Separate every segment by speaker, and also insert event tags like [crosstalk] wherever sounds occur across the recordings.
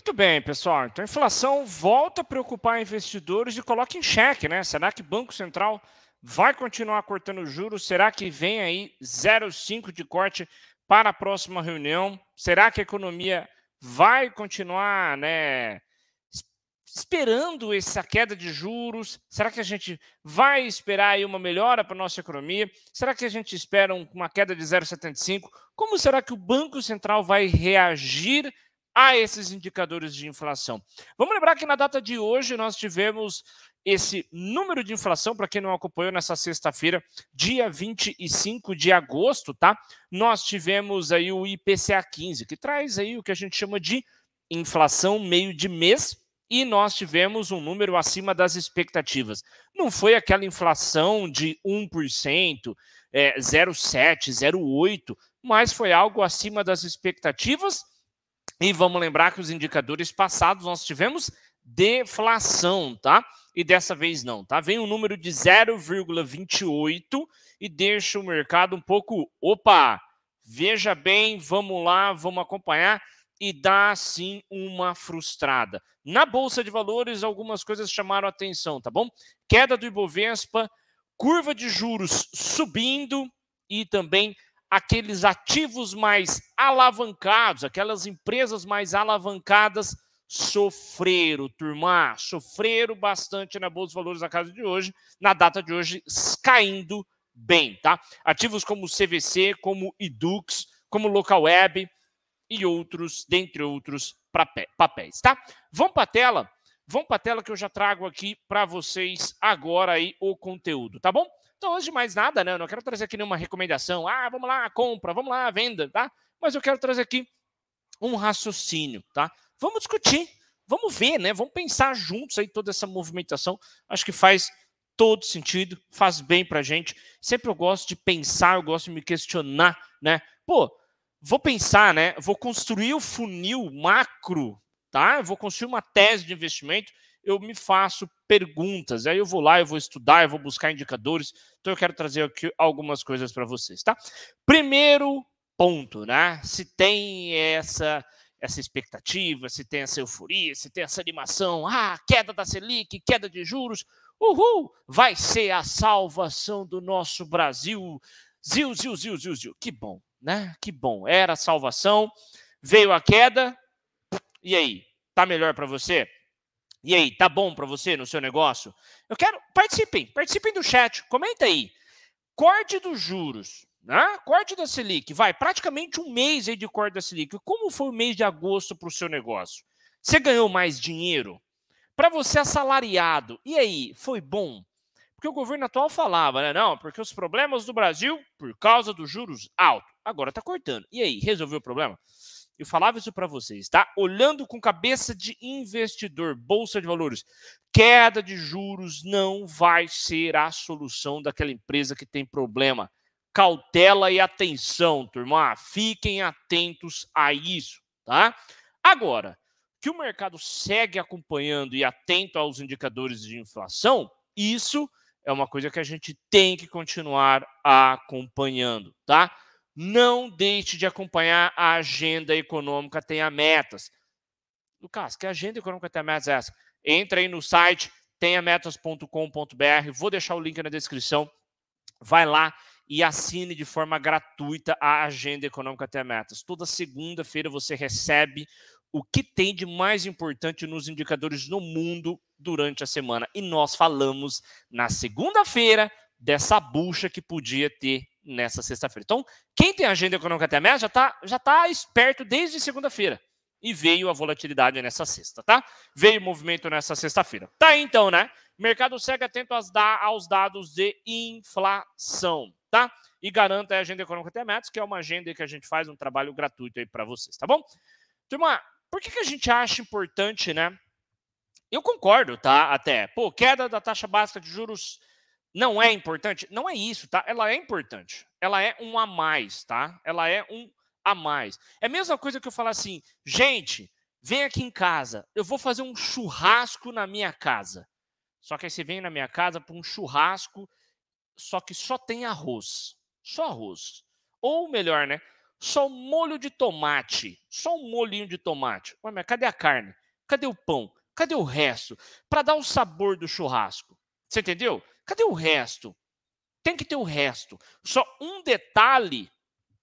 Speaker 1: Muito bem, pessoal. Então, a inflação volta a preocupar investidores e coloca em xeque, né? Será que o Banco Central vai continuar cortando juros? Será que vem aí 0,5 de corte para a próxima reunião? Será que a economia vai continuar, né? Esperando essa queda de juros? Será que a gente vai esperar aí uma melhora para a nossa economia? Será que a gente espera uma queda de 0,75? Como será que o Banco Central vai reagir a esses indicadores de inflação. Vamos lembrar que na data de hoje nós tivemos esse número de inflação, para quem não acompanhou nessa sexta-feira, dia 25 de agosto, tá? Nós tivemos aí o IPCA 15, que traz aí o que a gente chama de inflação meio de mês, e nós tivemos um número acima das expectativas. Não foi aquela inflação de 1%, é, 0,7, 0,8, mas foi algo acima das expectativas e vamos lembrar que os indicadores passados nós tivemos deflação, tá? E dessa vez não, tá? Vem um número de 0,28 e deixa o mercado um pouco, opa, veja bem, vamos lá, vamos acompanhar e dá sim uma frustrada. Na bolsa de valores algumas coisas chamaram atenção, tá bom? Queda do Ibovespa, curva de juros subindo e também aqueles ativos mais alavancados, aquelas empresas mais alavancadas sofreram, turma, sofreram bastante na bolsa de valores da casa de hoje, na data de hoje caindo bem, tá? Ativos como CVC, como Edux, como Localweb e outros, dentre outros papéis, tá? Vamos para a tela Vão para a tela que eu já trago aqui para vocês agora aí o conteúdo, tá bom? Então, antes de mais nada, né, eu não quero trazer aqui nenhuma recomendação. Ah, vamos lá, compra, vamos lá, venda, tá? Mas eu quero trazer aqui um raciocínio, tá? Vamos discutir, vamos ver, né? Vamos pensar juntos aí toda essa movimentação. Acho que faz todo sentido, faz bem a gente. Sempre eu gosto de pensar, eu gosto de me questionar, né? Pô, vou pensar, né? Vou construir o funil macro tá? Eu vou construir uma tese de investimento, eu me faço perguntas, aí eu vou lá, eu vou estudar, eu vou buscar indicadores. Então eu quero trazer aqui algumas coisas para vocês, tá? Primeiro ponto, né? Se tem essa essa expectativa, se tem essa euforia, se tem essa animação, ah, queda da Selic, queda de juros, uhul, vai ser a salvação do nosso Brasil. Zil, zil, zil, zil, zil. Que bom, né? Que bom. Era a salvação, veio a queda, e aí, tá melhor para você? E aí, tá bom para você no seu negócio? Eu quero participem, participem do chat, comenta aí. Corte dos juros, né? Corte da Selic, vai praticamente um mês aí de corte da Selic. Como foi o mês de agosto para o seu negócio? Você ganhou mais dinheiro? Para você assalariado, e aí, foi bom? Porque o governo atual falava, né? Não, porque os problemas do Brasil por causa dos juros altos. Agora tá cortando. E aí, resolveu o problema? eu falava isso para vocês, tá? Olhando com cabeça de investidor, bolsa de valores, queda de juros não vai ser a solução daquela empresa que tem problema. Cautela e atenção, turma. Ah, fiquem atentos a isso, tá? Agora, que o mercado segue acompanhando e atento aos indicadores de inflação, isso é uma coisa que a gente tem que continuar acompanhando, tá? Não deixe de acompanhar a agenda econômica, tenha metas. Lucas, que agenda econômica tenha metas é essa? Entra aí no site tenhametas.com.br, vou deixar o link na descrição. Vai lá e assine de forma gratuita a agenda econômica tenha metas. Toda segunda-feira você recebe o que tem de mais importante nos indicadores no mundo durante a semana. E nós falamos na segunda-feira dessa bucha que podia ter nessa sexta-feira. Então, quem tem agenda econômica até a meia já está já tá esperto desde segunda-feira. E veio a volatilidade nessa sexta, tá? Veio o movimento nessa sexta-feira. Tá então, né? Mercado segue atento aos dados de inflação, tá? E garanta a agenda econômica até metas, que é uma agenda que a gente faz um trabalho gratuito aí para vocês, tá bom? Turma, por que, que a gente acha importante, né? Eu concordo, tá? Até, pô, queda da taxa básica de juros não é importante? Não é isso, tá? Ela é importante. Ela é um a mais, tá? Ela é um a mais. É a mesma coisa que eu falar assim, gente, vem aqui em casa, eu vou fazer um churrasco na minha casa. Só que aí você vem na minha casa para um churrasco, só que só tem arroz. Só arroz. Ou melhor, né? Só um molho de tomate. Só um molhinho de tomate. Ué, mas cadê a carne? Cadê o pão? Cadê o resto? Para dar o sabor do churrasco. Você entendeu? Cadê o resto? Tem que ter o resto. Só um detalhe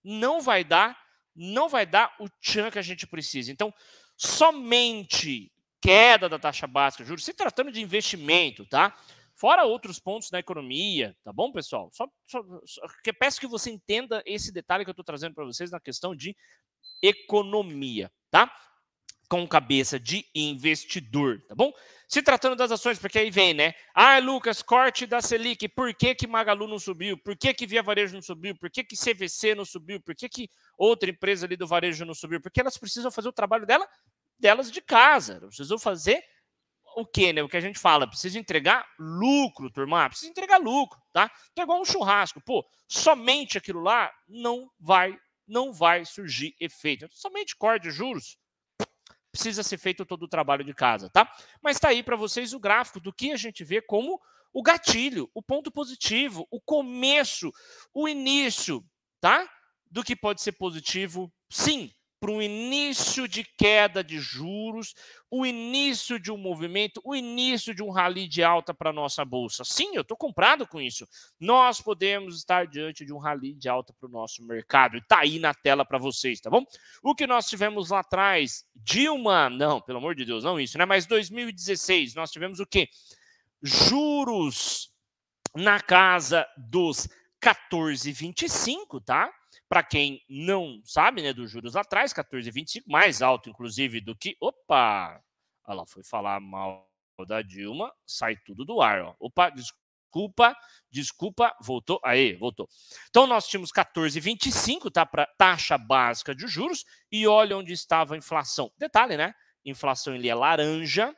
Speaker 1: não vai dar, não vai dar o tchan que a gente precisa. Então, somente queda da taxa básica de juros, se tratando de investimento, tá? Fora outros pontos na economia, tá bom, pessoal? Só, só, só que peço que você entenda esse detalhe que eu estou trazendo para vocês na questão de economia, tá? Com cabeça de investidor, tá bom? Se tratando das ações, porque aí vem, né? Ah, Lucas, corte da Selic. Por que que Magalu não subiu? Por que que Via Varejo não subiu? Por que que CVC não subiu? Por que que outra empresa ali do varejo não subiu? Porque elas precisam fazer o trabalho dela, delas de casa. Precisam fazer o que, né? O que a gente fala, precisa entregar lucro, turma. Ah, precisa entregar lucro, tá? Então é igual um churrasco. Pô, somente aquilo lá não vai não vai surgir efeito. Somente corte de juros precisa ser feito todo o trabalho de casa, tá? Mas está aí para vocês o gráfico do que a gente vê como o gatilho, o ponto positivo, o começo, o início, tá? Do que pode ser positivo, sim, para um início de queda de juros, o início de um movimento, o início de um rally de alta para a nossa bolsa. Sim, eu estou comprado com isso. Nós podemos estar diante de um rally de alta para o nosso mercado. E tá aí na tela para vocês, tá bom? O que nós tivemos lá atrás, Dilma, não, pelo amor de Deus, não isso, né? Mas 2016, nós tivemos o quê? Juros na casa dos 14,25, tá? Para quem não sabe, né, dos juros atrás, 14,25, mais alto, inclusive, do que. Opa! Ela foi falar mal da Dilma, sai tudo do ar. Ó. Opa, desculpa, desculpa, voltou. Aí, voltou. Então, nós tínhamos 14,25, tá? Para taxa básica de juros, e olha onde estava a inflação. Detalhe, né? Inflação em linha laranja,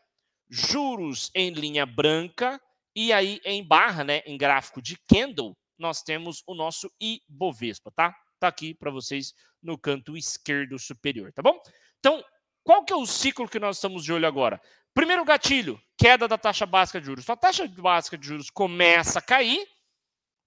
Speaker 1: juros em linha branca, e aí em barra, né? Em gráfico de candle, nós temos o nosso Ibovespa, tá? Está aqui para vocês no canto esquerdo superior, tá bom? Então, qual que é o ciclo que nós estamos de olho agora? Primeiro gatilho, queda da taxa básica de juros. Então, a taxa básica de juros começa a cair,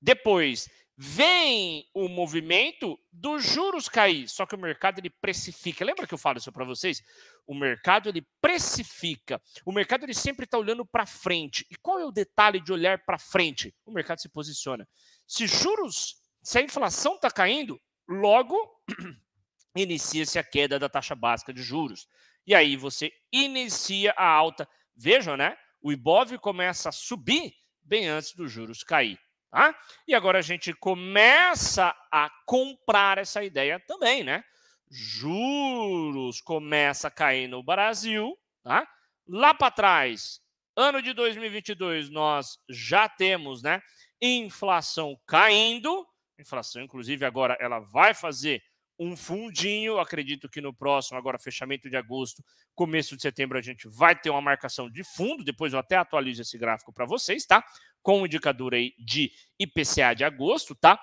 Speaker 1: depois vem o movimento dos juros cair, só que o mercado ele precifica. Lembra que eu falo isso para vocês? O mercado ele precifica. O mercado ele sempre está olhando para frente. E qual é o detalhe de olhar para frente? O mercado se posiciona. Se juros se a inflação está caindo, logo [clears throat] inicia-se a queda da taxa básica de juros. E aí você inicia a alta. Vejam, né? O Ibov começa a subir bem antes dos juros cair. Tá? E agora a gente começa a comprar essa ideia também, né? Juros começa a cair no Brasil, tá? Lá para trás, ano de 2022, nós já temos, né, inflação caindo inflação, inclusive agora ela vai fazer um fundinho, acredito que no próximo, agora fechamento de agosto, começo de setembro, a gente vai ter uma marcação de fundo, depois eu até atualizo esse gráfico para vocês, tá? Com o indicador aí de IPCA de agosto, tá?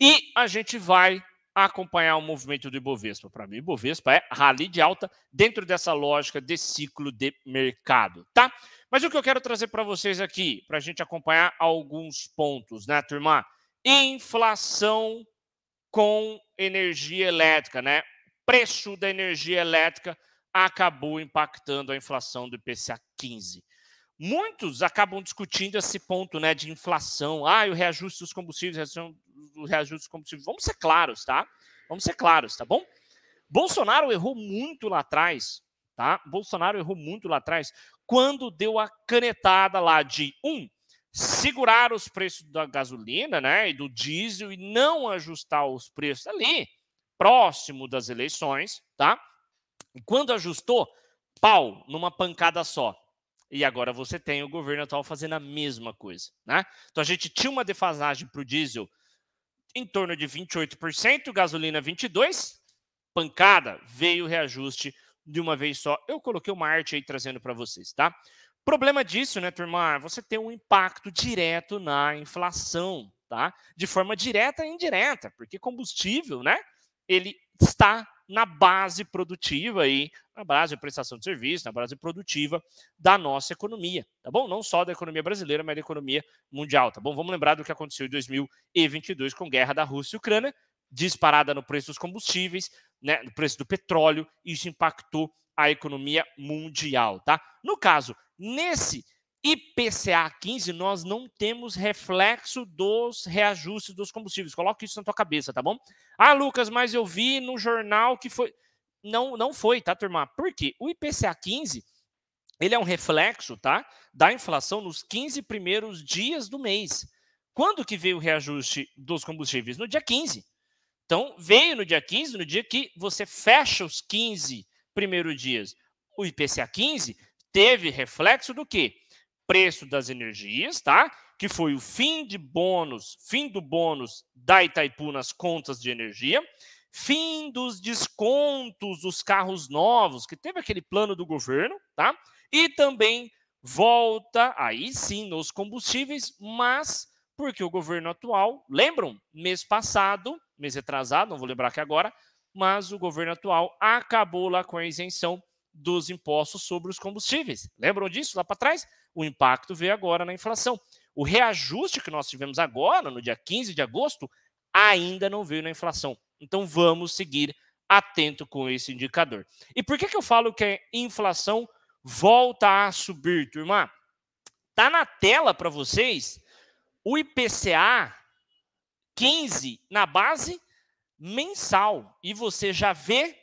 Speaker 1: E a gente vai acompanhar o movimento do Ibovespa. Para mim, Ibovespa é rally de alta dentro dessa lógica de ciclo de mercado, tá? Mas o que eu quero trazer para vocês aqui, para a gente acompanhar alguns pontos, né, turma? inflação com energia elétrica, né? Preço da energia elétrica acabou impactando a inflação do IPCA 15. Muitos acabam discutindo esse ponto, né, de inflação. Ah, o reajuste dos combustíveis, o reajuste dos combustíveis. Vamos ser claros, tá? Vamos ser claros, tá bom? Bolsonaro errou muito lá atrás, tá? Bolsonaro errou muito lá atrás quando deu a canetada lá de um segurar os preços da gasolina né, e do diesel e não ajustar os preços ali, próximo das eleições, tá? E quando ajustou, pau, numa pancada só. E agora você tem o governo atual fazendo a mesma coisa, né? Então a gente tinha uma defasagem para o diesel em torno de 28%, gasolina 22%, pancada, veio o reajuste de uma vez só. Eu coloquei uma arte aí trazendo para vocês, tá? problema disso, né, turma? Ah, você tem um impacto direto na inflação, tá? De forma direta e indireta, porque combustível, né? Ele está na base produtiva aí, na base de prestação de serviço, na base produtiva da nossa economia, tá bom? Não só da economia brasileira, mas da economia mundial, tá bom? Vamos lembrar do que aconteceu em 2022 com a guerra da Rússia e Ucrânia, disparada no preço dos combustíveis, né, no preço do petróleo, isso impactou a economia mundial, tá? No caso Nesse IPCA 15, nós não temos reflexo dos reajustes dos combustíveis. Coloque isso na tua cabeça, tá bom? Ah, Lucas, mas eu vi no jornal que foi. Não, não foi, tá, turma? Por quê? O IPCA 15, ele é um reflexo, tá? Da inflação nos 15 primeiros dias do mês. Quando que veio o reajuste dos combustíveis? No dia 15. Então, veio no dia 15, no dia que você fecha os 15 primeiros dias. O IPCA 15 teve reflexo do que? Preço das energias, tá? Que foi o fim de bônus, fim do bônus da Itaipu nas contas de energia, fim dos descontos dos carros novos, que teve aquele plano do governo, tá? E também volta aí sim nos combustíveis, mas porque o governo atual, lembram, mês passado, mês atrasado, não vou lembrar que agora, mas o governo atual acabou lá com a isenção dos impostos sobre os combustíveis. Lembram disso lá para trás? O impacto veio agora na inflação. O reajuste que nós tivemos agora, no dia 15 de agosto, ainda não veio na inflação. Então vamos seguir atento com esse indicador. E por que, que eu falo que a inflação volta a subir, turma? Tá na tela para vocês o IPCA 15 na base mensal e você já vê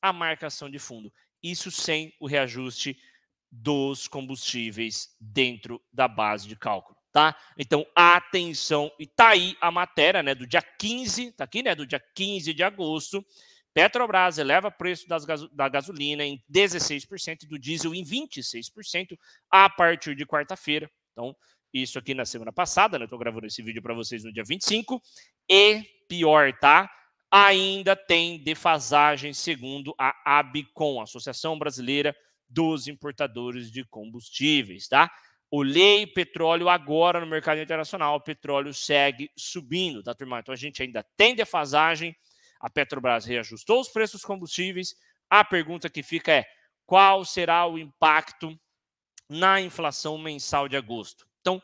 Speaker 1: a marcação de fundo. Isso sem o reajuste dos combustíveis dentro da base de cálculo, tá? Então, atenção, e tá aí a matéria, né, do dia 15, tá aqui, né, do dia 15 de agosto, Petrobras eleva preço das, da gasolina em 16% e do diesel em 26% a partir de quarta-feira. Então, isso aqui na semana passada, né? Eu tô gravando esse vídeo para vocês no dia 25. E pior, tá? ainda tem defasagem, segundo a ABCOM, Associação Brasileira dos Importadores de Combustíveis, tá? Olhei petróleo agora no mercado internacional, o petróleo segue subindo, tá, turma? Então a gente ainda tem defasagem, a Petrobras reajustou os preços dos combustíveis. A pergunta que fica é: qual será o impacto na inflação mensal de agosto? Então,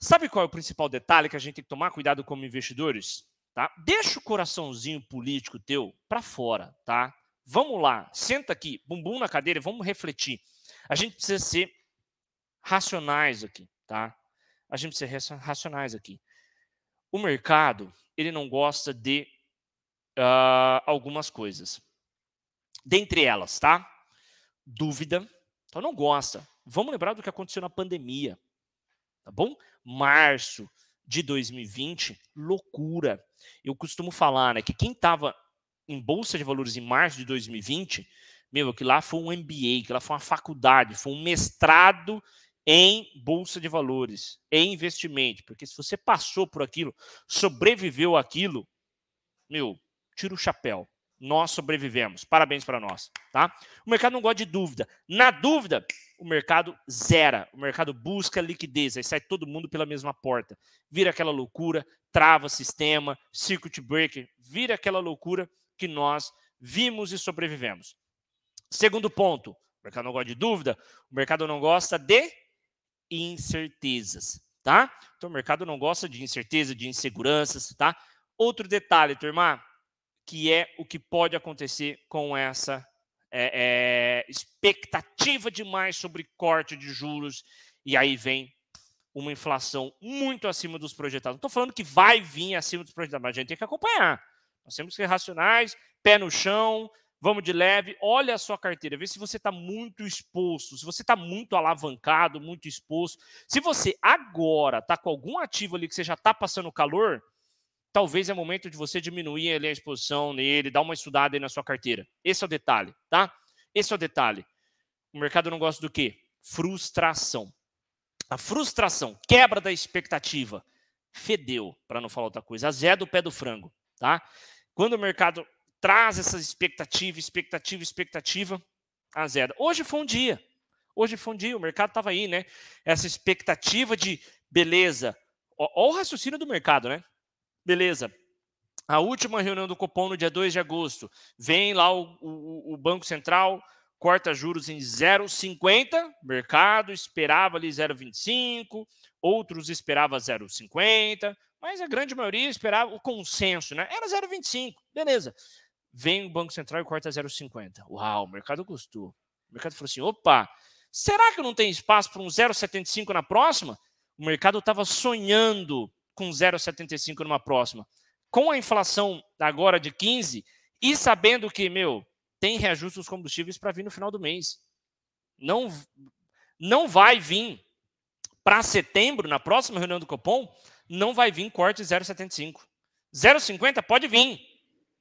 Speaker 1: sabe qual é o principal detalhe que a gente tem que tomar cuidado como investidores? tá? Deixa o coraçãozinho político teu para fora, tá? Vamos lá, senta aqui, bumbum na cadeira, vamos refletir. A gente precisa ser racionais aqui, tá? A gente precisa ser racionais aqui. O mercado, ele não gosta de uh, algumas coisas. Dentre elas, tá? Dúvida. Então não gosta. Vamos lembrar do que aconteceu na pandemia, tá bom? Março, de 2020, loucura. Eu costumo falar né, que quem estava em Bolsa de Valores em março de 2020, meu, que lá foi um MBA, que lá foi uma faculdade, foi um mestrado em Bolsa de Valores, em investimento. Porque se você passou por aquilo, sobreviveu aquilo, meu, tira o chapéu nós sobrevivemos. Parabéns para nós, tá? O mercado não gosta de dúvida. Na dúvida, o mercado zera, o mercado busca liquidez, aí sai todo mundo pela mesma porta. Vira aquela loucura, trava sistema, circuit breaker, vira aquela loucura que nós vimos e sobrevivemos. Segundo ponto, o mercado não gosta de dúvida, o mercado não gosta de incertezas, tá? Então o mercado não gosta de incerteza, de inseguranças, tá? Outro detalhe, turma, que é o que pode acontecer com essa é, é, expectativa demais sobre corte de juros, e aí vem uma inflação muito acima dos projetados. Não estou falando que vai vir acima dos projetados, mas a gente tem que acompanhar. Nós temos que ser racionais, pé no chão, vamos de leve, olha a sua carteira, vê se você está muito exposto, se você está muito alavancado, muito exposto. Se você agora está com algum ativo ali que você já está passando calor, talvez é momento de você diminuir ali a exposição nele, dar uma estudada aí na sua carteira. Esse é o detalhe, tá? Esse é o detalhe. O mercado não gosta do quê? Frustração. A frustração, quebra da expectativa, fedeu, para não falar outra coisa. A Zé do pé do frango, tá? Quando o mercado traz essa expectativa, expectativa, expectativa, a zero. Hoje foi um dia. Hoje foi um dia, o mercado estava aí, né? Essa expectativa de beleza. Olha o raciocínio do mercado, né? Beleza. A última reunião do Copom no dia 2 de agosto. Vem lá o, o, o Banco Central, corta juros em 0,50, mercado esperava ali 0,25, outros esperava 0,50, mas a grande maioria esperava o consenso, né? Era 0,25, beleza. Vem o Banco Central e corta 0,50. Uau, o mercado gostou. O mercado falou assim: opa, será que não tem espaço para um 0,75 na próxima? O mercado estava sonhando com 0,75 numa próxima. Com a inflação agora de 15 e sabendo que, meu, tem reajuste dos combustíveis para vir no final do mês. Não, não vai vir para setembro, na próxima reunião do Copom, não vai vir corte 0,75. 0,50 pode vir.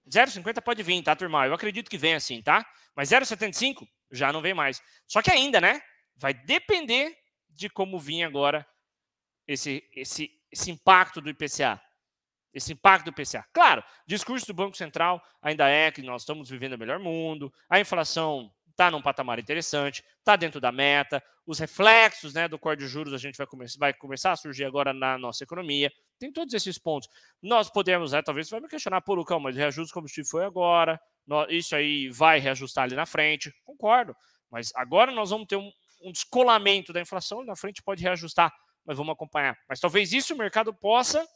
Speaker 1: 0,50 pode vir, tá, turma? Eu acredito que vem assim, tá? Mas 0,75 já não vem mais. Só que ainda, né? Vai depender de como vir agora esse, esse esse impacto do IPCA. Esse impacto do IPCA. Claro, discurso do Banco Central ainda é que nós estamos vivendo o melhor mundo, a inflação está num patamar interessante, está dentro da meta, os reflexos né, do corte de juros a gente vai, come vai começar a surgir agora na nossa economia. Tem todos esses pontos. Nós podemos, né, talvez você vai me questionar, pô, Lucão, mas o reajuste do combustível foi agora, nós, isso aí vai reajustar ali na frente. Concordo, mas agora nós vamos ter um, um descolamento da inflação e na frente pode reajustar mas vamos acompanhar. Mas talvez isso o mercado possa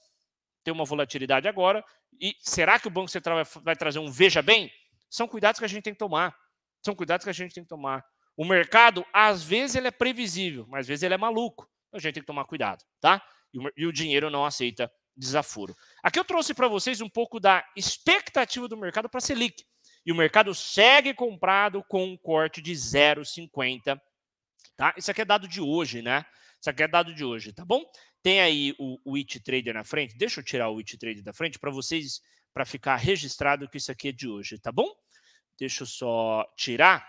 Speaker 1: ter uma volatilidade agora. E será que o Banco Central vai, vai trazer um veja bem? São cuidados que a gente tem que tomar. São cuidados que a gente tem que tomar. O mercado, às vezes, ele é previsível, mas às vezes ele é maluco. Então, a gente tem que tomar cuidado, tá? E o, e o dinheiro não aceita desaforo. Aqui eu trouxe para vocês um pouco da expectativa do mercado para a Selic. E o mercado segue comprado com um corte de 0,50. Tá? Isso aqui é dado de hoje, né? Isso aqui é dado de hoje, tá bom? Tem aí o, o It Trader na frente. Deixa eu tirar o It Trader da frente para vocês, para ficar registrado que isso aqui é de hoje, tá bom? Deixa eu só tirar.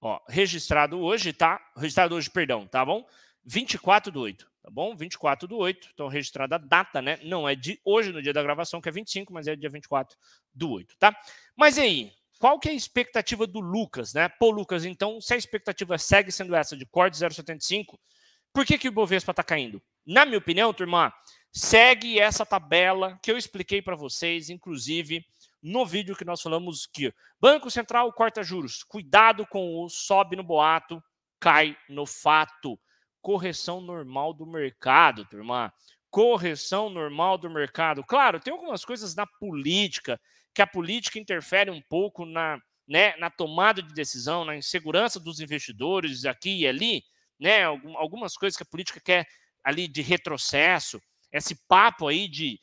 Speaker 1: Ó, registrado hoje, tá? Registrado hoje, perdão, tá bom? 24 do 8, tá bom? 24 do 8, então registrada a data, né? Não é de hoje, no dia da gravação, que é 25, mas é dia 24 do 8, tá? Mas aí, qual que é a expectativa do Lucas, né? Pô, Lucas, então, se a expectativa segue sendo essa de corte 0,75, por que, que o Ibovespa está caindo? Na minha opinião, turma, segue essa tabela que eu expliquei para vocês, inclusive no vídeo que nós falamos que Banco Central corta juros. Cuidado com o sobe no boato, cai no fato. Correção normal do mercado, turma. Correção normal do mercado. Claro, tem algumas coisas na política que a política interfere um pouco na, né, na tomada de decisão, na insegurança dos investidores aqui e ali né, algumas coisas que a política quer ali de retrocesso, esse papo aí de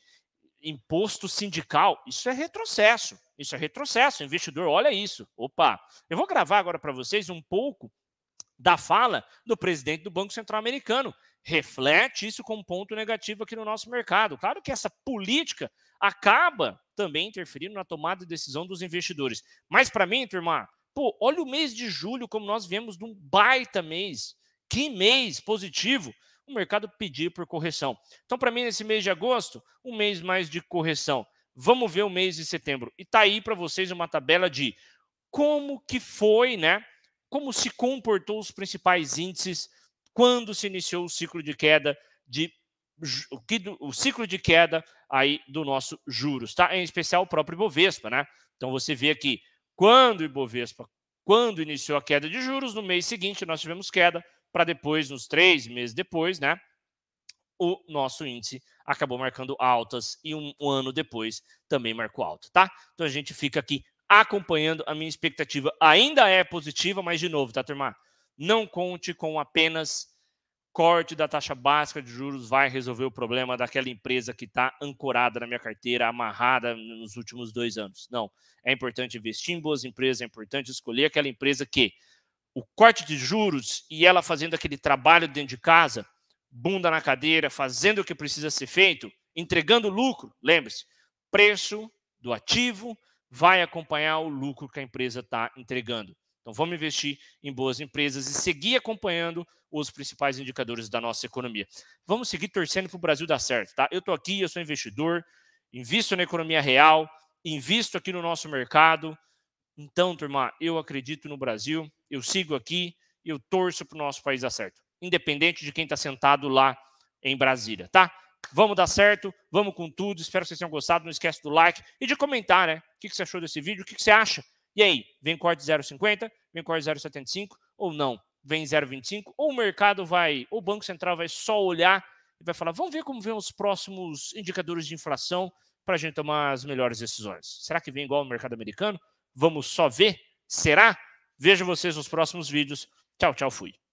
Speaker 1: imposto sindical, isso é retrocesso. Isso é retrocesso. O investidor olha isso. Opa, eu vou gravar agora para vocês um pouco da fala do presidente do Banco Central Americano. Reflete isso como ponto negativo aqui no nosso mercado. Claro que essa política acaba também interferindo na tomada de decisão dos investidores. Mas para mim, turma, pô, olha o mês de julho como nós vemos de um baita mês que mês positivo o mercado pediu por correção. Então, para mim, nesse mês de agosto, um mês mais de correção. Vamos ver o mês de setembro. E tá aí para vocês uma tabela de como que foi, né? Como se comportou os principais índices quando se iniciou o ciclo de queda de o, que, o ciclo de queda aí do nosso juros, tá? Em especial o próprio Ibovespa, né? Então você vê aqui quando o Ibovespa, quando iniciou a queda de juros, no mês seguinte nós tivemos queda, para depois, uns três meses depois, né? O nosso índice acabou marcando altas e um, um ano depois também marcou alto, tá? Então a gente fica aqui acompanhando. A minha expectativa ainda é positiva, mas de novo, tá, turma? Não conte com apenas corte da taxa básica de juros vai resolver o problema daquela empresa que está ancorada na minha carteira, amarrada nos últimos dois anos. Não. É importante investir em boas empresas, é importante escolher aquela empresa que o corte de juros e ela fazendo aquele trabalho dentro de casa, bunda na cadeira, fazendo o que precisa ser feito, entregando lucro, lembre-se, preço do ativo vai acompanhar o lucro que a empresa está entregando. Então vamos investir em boas empresas e seguir acompanhando os principais indicadores da nossa economia. Vamos seguir torcendo para o Brasil dar certo, tá? Eu estou aqui, eu sou investidor, invisto na economia real, invisto aqui no nosso mercado, então, turma, eu acredito no Brasil, eu sigo aqui, eu torço para o nosso país dar certo, independente de quem está sentado lá em Brasília, tá? Vamos dar certo, vamos com tudo. Espero que vocês tenham gostado. Não esquece do like e de comentar, né? O que você achou desse vídeo? O que você acha? E aí, vem corte 0,50, vem corte 0,75 ou não? Vem 0,25 ou o mercado vai, ou o Banco Central vai só olhar e vai falar: vamos ver como vem os próximos indicadores de inflação para a gente tomar as melhores decisões. Será que vem igual no mercado americano? Vamos só ver? Será? Vejo vocês nos próximos vídeos. Tchau, tchau, fui.